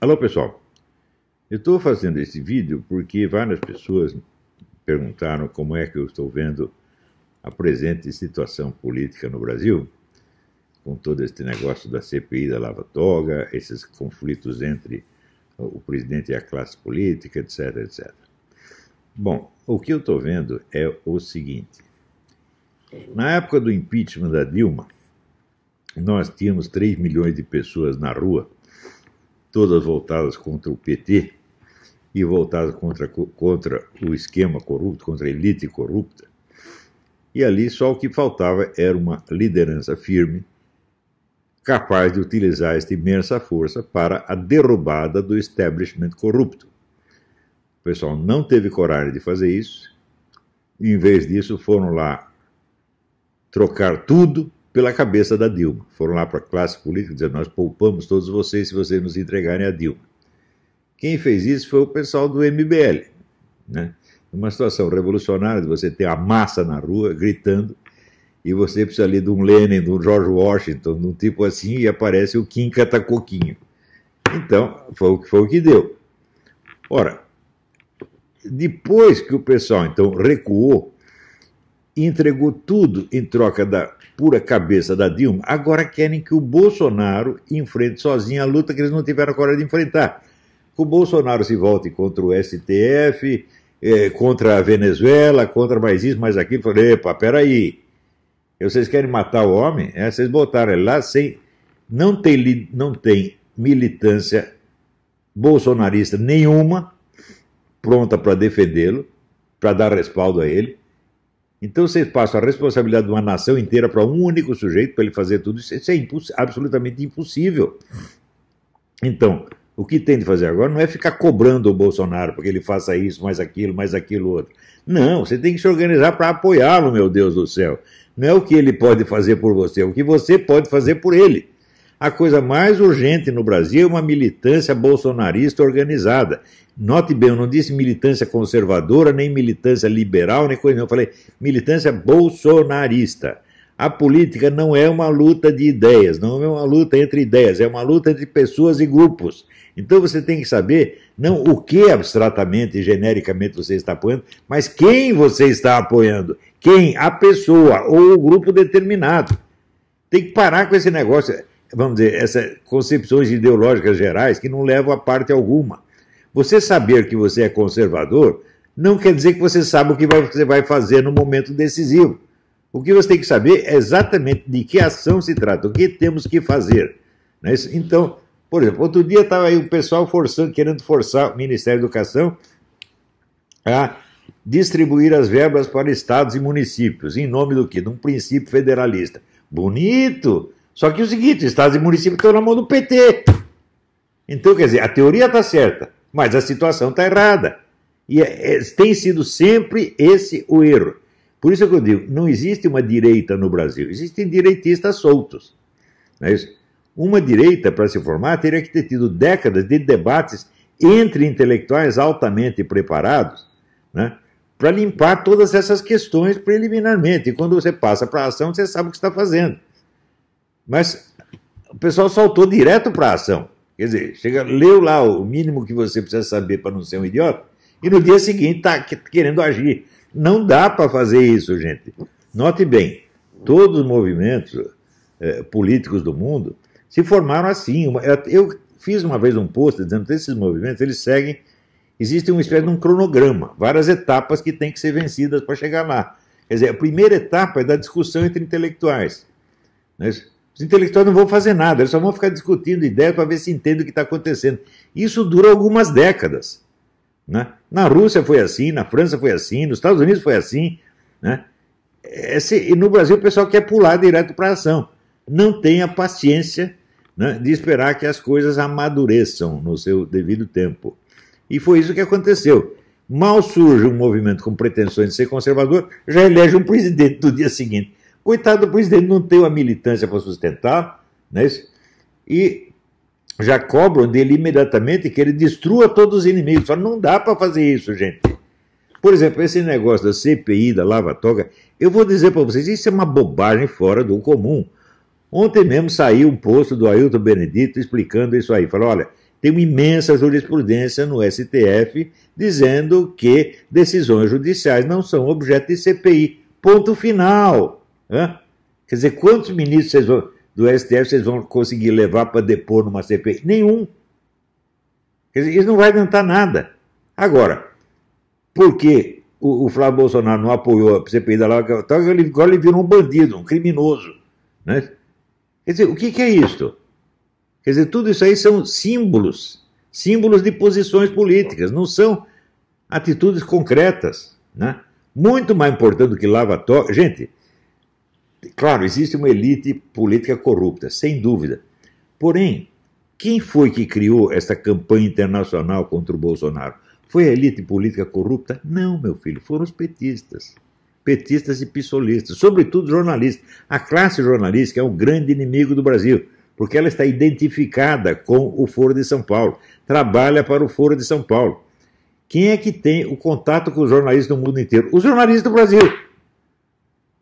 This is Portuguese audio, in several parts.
Alô pessoal, eu estou fazendo esse vídeo porque várias pessoas perguntaram como é que eu estou vendo a presente situação política no Brasil, com todo esse negócio da CPI da Lava Toga, esses conflitos entre o presidente e a classe política, etc, etc. Bom, o que eu estou vendo é o seguinte: na época do impeachment da Dilma, nós tínhamos 3 milhões de pessoas na rua todas voltadas contra o PT e voltadas contra, contra o esquema corrupto, contra a elite corrupta. E ali só o que faltava era uma liderança firme capaz de utilizar esta imensa força para a derrubada do establishment corrupto. O pessoal não teve coragem de fazer isso, em vez disso foram lá trocar tudo pela cabeça da Dilma. Foram lá para a classe política dizendo: nós poupamos todos vocês se vocês nos entregarem a Dilma. Quem fez isso foi o pessoal do MBL. Né? Uma situação revolucionária de você ter a massa na rua gritando e você precisa ali de um Lenin, de um George Washington, de um tipo assim, e aparece o Kim Catacoquinho. Então, foi o que, foi o que deu. Ora, depois que o pessoal então recuou, entregou tudo em troca da pura cabeça da Dilma, agora querem que o Bolsonaro enfrente sozinho a luta que eles não tiveram coragem de enfrentar. Que o Bolsonaro se volte contra o STF, eh, contra a Venezuela, contra mais isso, mais aquilo. Falei, epa, peraí. Vocês querem matar o homem? É, vocês botaram ele lá sem. Não tem, não tem militância bolsonarista nenhuma pronta para defendê-lo, para dar respaldo a ele. Então vocês passam a responsabilidade de uma nação inteira para um único sujeito para ele fazer tudo isso. Isso é imposs absolutamente impossível. Então, o que tem de fazer agora não é ficar cobrando o Bolsonaro para que ele faça isso, mais aquilo, mais aquilo outro. Não, você tem que se organizar para apoiá-lo, meu Deus do céu. Não é o que ele pode fazer por você, é o que você pode fazer por ele. A coisa mais urgente no Brasil é uma militância bolsonarista organizada. Note bem, eu não disse militância conservadora, nem militância liberal, nem coisa, nenhuma. Eu falei militância bolsonarista. A política não é uma luta de ideias, não é uma luta entre ideias, é uma luta entre pessoas e grupos. Então você tem que saber não o que abstratamente e genericamente você está apoiando, mas quem você está apoiando. Quem? A pessoa ou o grupo determinado. Tem que parar com esse negócio vamos dizer, essas concepções ideológicas gerais que não levam a parte alguma. Você saber que você é conservador não quer dizer que você sabe o que você vai fazer no momento decisivo. O que você tem que saber é exatamente de que ação se trata, o que temos que fazer. Né? Então, por exemplo, outro dia estava aí o pessoal forçando, querendo forçar o Ministério da Educação a distribuir as verbas para estados e municípios, em nome do quê? De um princípio federalista. Bonito! Só que é o seguinte, estados e municípios estão na mão do PT. Então, quer dizer, a teoria está certa, mas a situação está errada. E é, é, tem sido sempre esse o erro. Por isso que eu digo, não existe uma direita no Brasil, existem direitistas soltos. Não é isso? Uma direita, para se formar, teria que ter tido décadas de debates entre intelectuais altamente preparados né, para limpar todas essas questões preliminarmente. E quando você passa para a ação, você sabe o que está fazendo. Mas o pessoal saltou direto para a ação. Quer dizer, chega, leu lá o mínimo que você precisa saber para não ser um idiota, e no dia seguinte está querendo agir. Não dá para fazer isso, gente. Note bem, todos os movimentos eh, políticos do mundo se formaram assim. eu fiz uma vez um post dizendo que esses movimentos eles seguem, existe uma espécie de um cronograma, várias etapas que têm que ser vencidas para chegar lá. Quer dizer, a primeira etapa é da discussão entre intelectuais. Né? Os intelectuais não vão fazer nada, eles só vão ficar discutindo ideia para ver se entende o que está acontecendo. Isso dura algumas décadas. Né? Na Rússia foi assim, na França foi assim, nos Estados Unidos foi assim. Né? Esse, e no Brasil o pessoal quer pular direto para a ação. Não tenha paciência né, de esperar que as coisas amadureçam no seu devido tempo. E foi isso que aconteceu. Mal surge um movimento com pretensões de ser conservador, já elege um presidente do dia seguinte. Coitado, do presidente, ele não tem uma militância para sustentar, né? E já cobram dele imediatamente que ele destrua todos os inimigos. não dá para fazer isso, gente. Por exemplo, esse negócio da CPI, da Lava Toga, eu vou dizer para vocês, isso é uma bobagem fora do comum. Ontem mesmo saiu um post do Ailton Benedito explicando isso aí. Falou: olha, tem uma imensa jurisprudência no STF dizendo que decisões judiciais não são objeto de CPI. Ponto final. Hã? Quer dizer, quantos ministros vão, do STF vocês vão conseguir levar para depor numa CPI? Nenhum. Quer dizer, isso não vai adiantar nada. Agora, porque o, o Flávio Bolsonaro não apoiou a CPI da Lava Toga, ele, agora ele virou um bandido, um criminoso. Né? Quer dizer, o que, que é isso? Quer dizer, tudo isso aí são símbolos, símbolos de posições políticas, não são atitudes concretas. Né? Muito mais importante do que Lava toca Gente, Claro, existe uma elite política corrupta, sem dúvida. Porém, quem foi que criou essa campanha internacional contra o Bolsonaro? Foi a elite política corrupta? Não, meu filho, foram os petistas. Petistas e pissolistas, sobretudo jornalistas. A classe jornalística é um grande inimigo do Brasil, porque ela está identificada com o Foro de São Paulo, trabalha para o Foro de São Paulo. Quem é que tem o contato com os jornalistas do mundo inteiro? Os jornalistas do Brasil.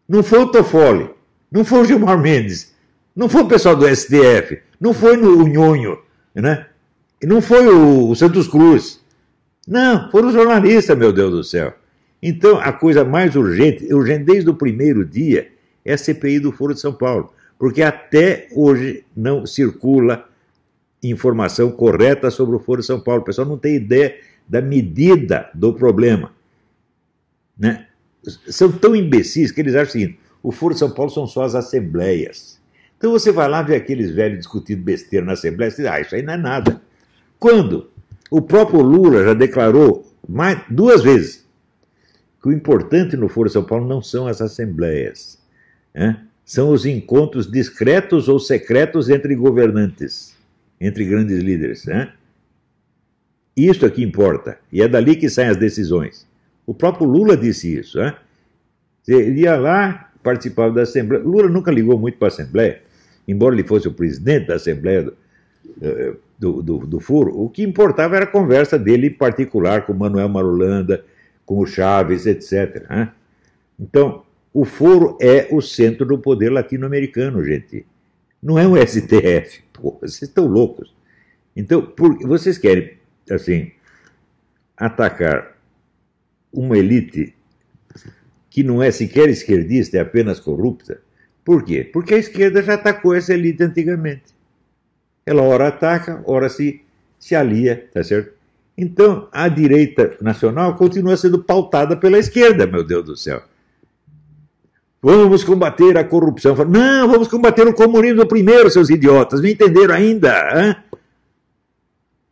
Não foi o Toffoli, não foi o Gilmar Mendes, não foi o pessoal do SDF, né? não foi o Nhonho, né? não foi o, Santos Cruz. Não, foram os jornalistas, meu Deus do céu. Então, a coisa mais urgente, urgente desde o primeiro dia, é a CPI do Foro de São Paulo. Porque até hoje não circula informação correta sobre o Foro de São Paulo. O pessoal não tem ideia da medida do problema. Né? são tão imbecis que eles acham o seguinte: o Foro de São Paulo são só as assembleias. Então você vai lá ver aqueles velhos discutindo besteira na Assembleia e diz, ah, isso aí não é nada. Quando? O próprio Lula já declarou mais, duas vezes que o importante no Foro São Paulo não são as assembleias, né? são os encontros discretos ou secretos entre governantes, entre grandes líderes. Né? é que importa, e é dali que saem as decisões. O próprio Lula disse isso, né? Ele ia lá, participava da Assembleia. Lula nunca ligou muito para a Assembleia, embora ele fosse o presidente da Assembleia do, eh, do, do Furo. O que importava era a conversa dele particular com o Manuel Marulanda, com o Chaves, etc. Né? Então, o Foro é o centro do poder latino-americano, gente. Não é um STF. vocês estão loucos. Então, por, vocês querem, assim, atacar uma elite que não é sequer esquerdista, é apenas corrupta. Por quê? Porque a esquerda já atacou essa elite antigamente. Ela ora ataca, ora se, se alia, tá certo? Então, a direita nacional continua sendo pautada pela esquerda, meu Deus do céu. Vamos combater a corrupção. Não, vamos combater o comunismo primeiro, seus idiotas. Não entenderam ainda? Hein?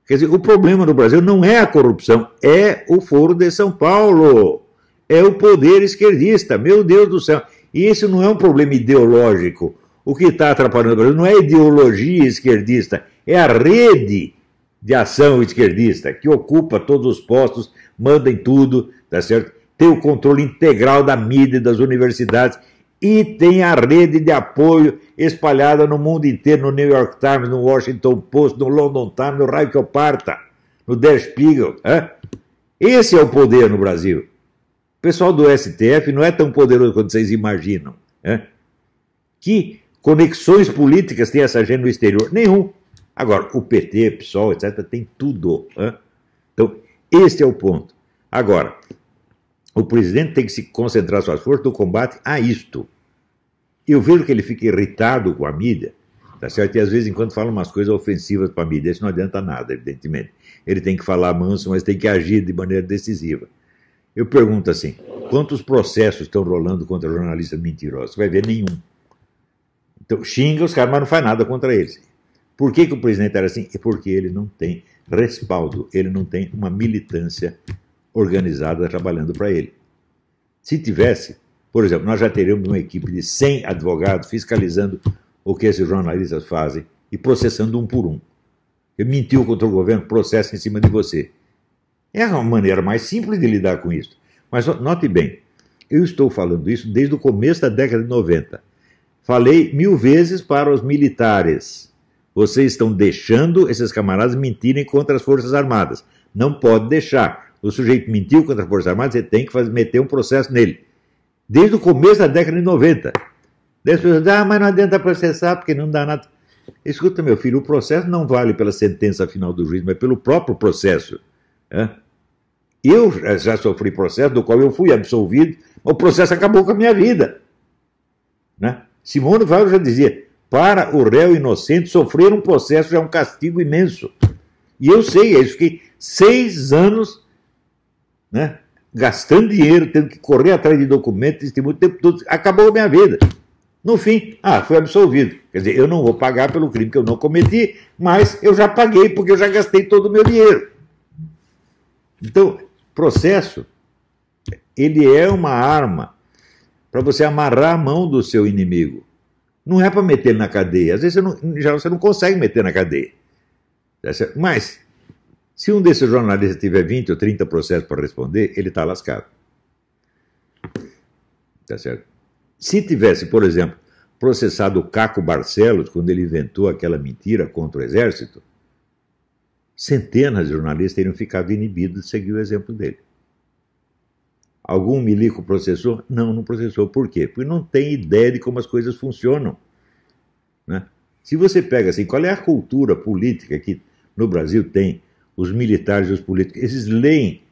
Quer dizer, o problema no Brasil não é a corrupção, é o Foro de São Paulo, é o poder esquerdista, meu Deus do céu. E isso não é um problema ideológico. O que está atrapalhando o Brasil não é a ideologia esquerdista, é a rede de ação esquerdista que ocupa todos os postos, manda em tudo, tá certo? Tem o controle integral da mídia, e das universidades e tem a rede de apoio espalhada no mundo inteiro, no New York Times, no Washington Post, no London Times, no Raio que eu parta, no Der Spiegel. Esse é o poder no Brasil. O pessoal do STF não é tão poderoso quanto vocês imaginam. Que conexões políticas tem essa gente no exterior? Nenhum. Agora, o PT, o PSOL, etc., tem tudo. Então, esse é o ponto. Agora, o presidente tem que se concentrar suas forças no combate a isto. Eu vejo que ele fica irritado com a mídia, tá certo? E às vezes, enquanto fala umas coisas ofensivas para a mídia, isso não adianta nada, evidentemente. Ele tem que falar manso, mas tem que agir de maneira decisiva. Eu pergunto assim: quantos processos estão rolando contra jornalistas mentirosos? Você vai ver nenhum. Então, xinga os caras, mas não faz nada contra eles. Por que, que o presidente era assim? É porque ele não tem respaldo, ele não tem uma militância organizada trabalhando para ele. Se tivesse, por exemplo, nós já teremos uma equipe de 100 advogados fiscalizando o que esses jornalistas fazem e processando um por um. Ele mentiu contra o governo, processo em cima de você. É uma maneira mais simples de lidar com isso. Mas note bem, eu estou falando isso desde o começo da década de 90. Falei mil vezes para os militares. Vocês estão deixando esses camaradas mentirem contra as Forças Armadas. Não pode deixar. O sujeito mentiu contra as Forças Armadas, você tem que fazer, meter um processo nele desde o começo da década de 90. Daí as pessoas dizem, ah, mas não adianta processar porque não dá nada. Escuta, meu filho, o processo não vale pela sentença final do juiz, mas pelo próprio processo. Né? Eu já sofri processo do qual eu fui absolvido, o processo acabou com a minha vida. Né? Simone Weil já dizia: para o réu inocente sofrer um processo já é um castigo imenso. E eu sei, é isso que seis anos né, gastando dinheiro, tendo que correr atrás de documentos, tem muito tempo todo. Acabou a minha vida. No fim, ah, foi absolvido. Quer dizer, eu não vou pagar pelo crime que eu não cometi, mas eu já paguei porque eu já gastei todo o meu dinheiro. Então, processo, ele é uma arma para você amarrar a mão do seu inimigo. Não é para meter ele na cadeia. Às vezes você não, já você não consegue meter na cadeia. Mas se um desses jornalistas tiver 20 ou 30 processos para responder, ele está lascado. Tá certo? Se tivesse, por exemplo, processado o Caco Barcelos quando ele inventou aquela mentira contra o exército, centenas de jornalistas teriam ficado inibidos de seguir o exemplo dele. Algum milico processou? Não, não processou. Por quê? Porque não tem ideia de como as coisas funcionam. Né? Se você pega assim, qual é a cultura política que no Brasil tem os militares e os políticos, eles leem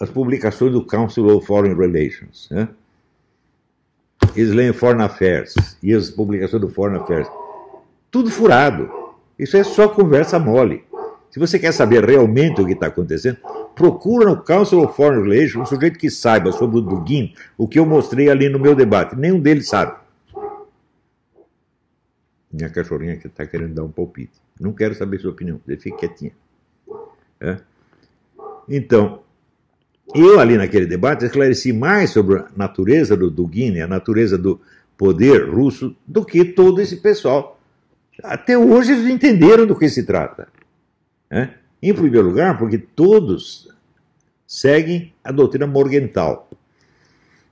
as publicações do Council of Foreign Relations. Né? Eles leem Foreign Affairs e as publicações do Foreign Affairs. Tudo furado. Isso é só conversa mole. Se você quer saber realmente o que está acontecendo, procura no Council of Foreign Relations um sujeito que saiba sobre o Dugin o que eu mostrei ali no meu debate. Nenhum deles sabe. Minha cachorrinha que está querendo dar um palpite. Não quero saber sua opinião. Fique quietinha. É. Então, eu ali naquele debate esclareci mais sobre a natureza do Dugin, a natureza do poder russo, do que todo esse pessoal. Até hoje eles entenderam do que se trata. É. Em primeiro lugar, porque todos seguem a doutrina morgental,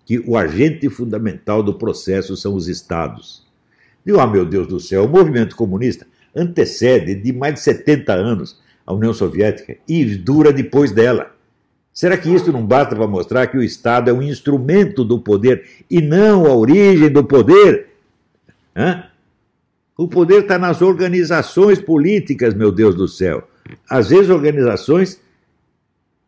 que o agente fundamental do processo são os estados. E, ah, oh, meu Deus do céu, o movimento comunista antecede de mais de 70 anos a União Soviética e dura depois dela. Será que isso não basta para mostrar que o Estado é um instrumento do poder e não a origem do poder? Hã? O poder está nas organizações políticas, meu Deus do céu. Às vezes, organizações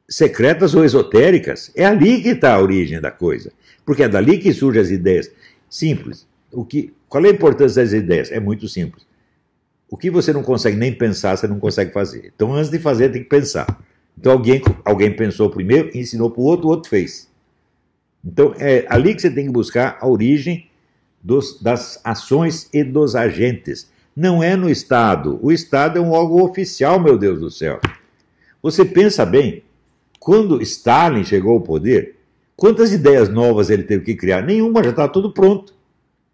secretas ou esotéricas. É ali que está a origem da coisa. Porque é dali que surgem as ideias. Simples. O que, qual é a importância das ideias? É muito simples. O que você não consegue nem pensar, você não consegue fazer. Então, antes de fazer, tem que pensar. Então, alguém, alguém pensou primeiro, ensinou para o outro, o outro fez. Então, é ali que você tem que buscar a origem dos, das ações e dos agentes. Não é no Estado. O Estado é um órgão oficial, meu Deus do céu. Você pensa bem, quando Stalin chegou ao poder, quantas ideias novas ele teve que criar? Nenhuma, já estava tá tudo pronto.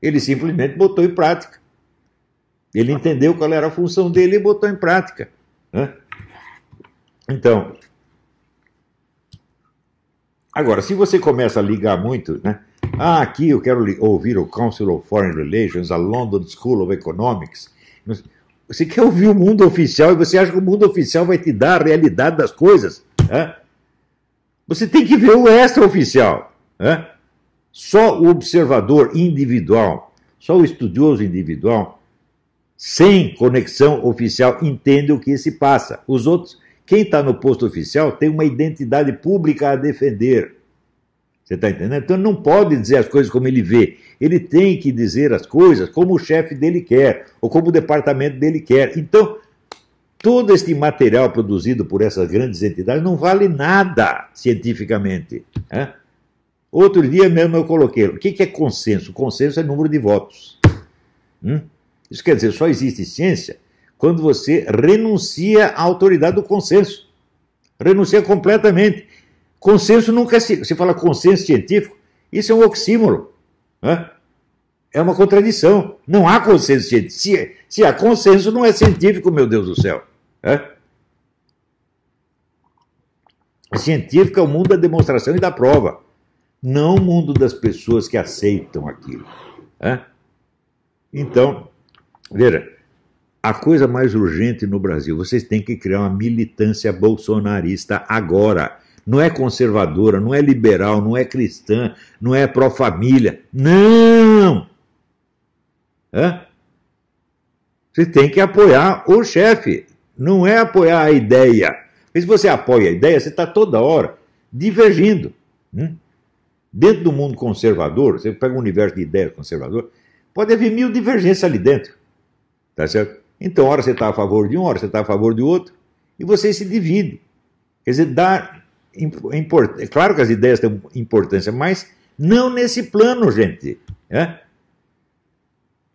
Ele simplesmente botou em prática. Ele entendeu qual era a função dele e botou em prática. Né? Então, agora, se você começa a ligar muito, né? Ah, aqui eu quero ouvir o Council of Foreign Relations, a London School of Economics. Você quer ouvir o mundo oficial e você acha que o mundo oficial vai te dar a realidade das coisas. Né? Você tem que ver o extraoficial. Né? Só o observador individual, só o estudioso individual sem conexão oficial entende o que se passa. Os outros, quem está no posto oficial tem uma identidade pública a defender. Você está entendendo? Então não pode dizer as coisas como ele vê. Ele tem que dizer as coisas como o chefe dele quer, ou como o departamento dele quer. Então, todo este material produzido por essas grandes entidades não vale nada cientificamente. Né? Outro dia mesmo eu coloquei: o que é consenso? Consenso é número de votos. Hum? Isso quer dizer, só existe ciência quando você renuncia à autoridade do consenso. Renuncia completamente. Consenso nunca se. É você fala consenso científico, isso é um oxímoro. Né? É uma contradição. Não há consenso científico. Se, se há consenso, não é científico, meu Deus do céu. Né? Científico é o mundo da demonstração e da prova, não o mundo das pessoas que aceitam aquilo. Né? Então. Veja, a coisa mais urgente no Brasil, vocês têm que criar uma militância bolsonarista agora. Não é conservadora, não é liberal, não é cristã, não é pró-família. Não! Hã? Você tem que apoiar o chefe, não é apoiar a ideia. Porque se você apoia a ideia, você está toda hora divergindo. Hum? Dentro do mundo conservador, você pega um universo de ideias conservador, pode haver mil divergências ali dentro. Tá certo? Então, hora você está a favor de um, hora você está a favor de outro, e você se divide. Quer dizer, dá. É claro que as ideias têm importância, mas não nesse plano, gente. Né?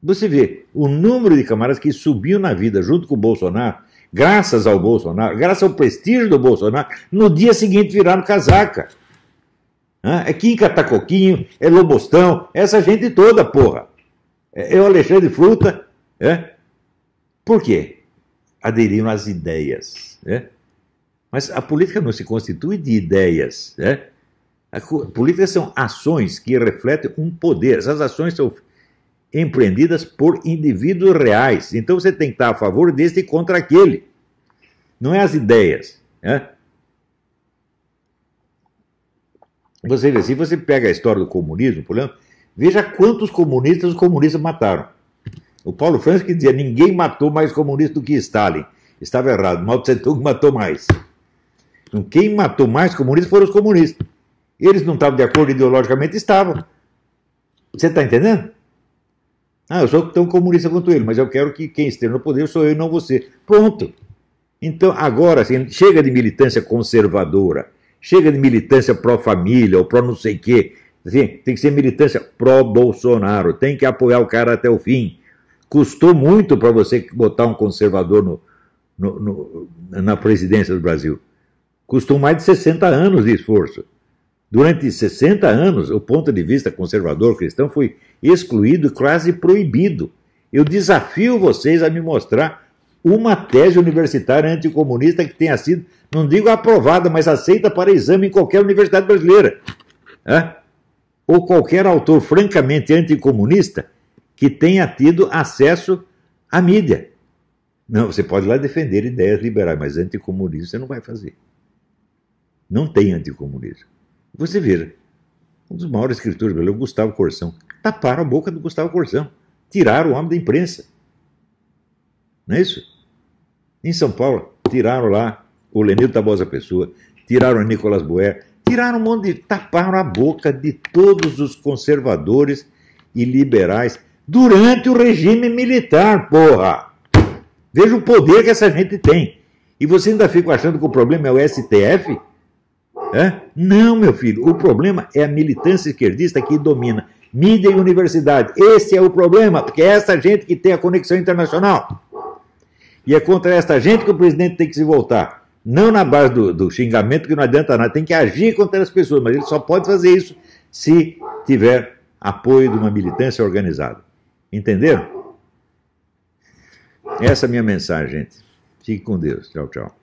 Você vê o número de camaradas que subiu na vida junto com o Bolsonaro, graças ao Bolsonaro, graças ao prestígio do Bolsonaro, no dia seguinte viraram casaca. É Kim Catacoquinho é Lobostão, essa gente toda, porra. É, é o Alexandre Fruta, é? Por quê? Aderiram às ideias. Né? Mas a política não se constitui de ideias. Né? A política são ações que refletem um poder. Essas ações são empreendidas por indivíduos reais. Então você tem que estar a favor deste e contra aquele. Não é as ideias. Né? Você vê, se você pega a história do comunismo, por exemplo, veja quantos comunistas os comunistas mataram. O Paulo Franco que dizia: ninguém matou mais comunista do que Stalin. Estava errado, Mao Tse Tung matou mais. Então, quem matou mais comunistas foram os comunistas. Eles não estavam de acordo ideologicamente, estavam. Você está entendendo? Ah, eu sou tão comunista quanto ele, mas eu quero que quem esteja no poder sou eu e não você. Pronto. Então, agora, assim, chega de militância conservadora, chega de militância pró-família ou pró-não sei o quê. Assim, tem que ser militância pró-Bolsonaro, tem que apoiar o cara até o fim. Custou muito para você botar um conservador no, no, no, na presidência do Brasil. Custou mais de 60 anos de esforço. Durante 60 anos, o ponto de vista conservador cristão foi excluído e quase proibido. Eu desafio vocês a me mostrar uma tese universitária anticomunista que tenha sido, não digo aprovada, mas aceita para exame em qualquer universidade brasileira. Ou qualquer autor francamente anticomunista que tenha tido acesso à mídia. Não, você pode lá defender ideias liberais, mas anticomunismo você não vai fazer. Não tem anticomunismo. Você veja, um dos maiores escritores brasileiros, Gustavo Corsão, taparam a boca do Gustavo Corsão, tiraram o homem da imprensa. Não é isso? Em São Paulo, tiraram lá o Lenildo Tabosa Pessoa, tiraram o Nicolas Boer, tiraram um monte de. taparam a boca de todos os conservadores e liberais durante o regime militar, porra. Veja o poder que essa gente tem. E você ainda fica achando que o problema é o STF? É? Não, meu filho, o problema é a militância esquerdista que domina mídia e universidade. Esse é o problema, porque é essa gente que tem a conexão internacional. E é contra essa gente que o presidente tem que se voltar. Não na base do, do xingamento, que não adianta nada, tem que agir contra as pessoas, mas ele só pode fazer isso se tiver apoio de uma militância organizada. Entenderam? Essa é a minha mensagem, gente. Fique com Deus. Tchau, tchau.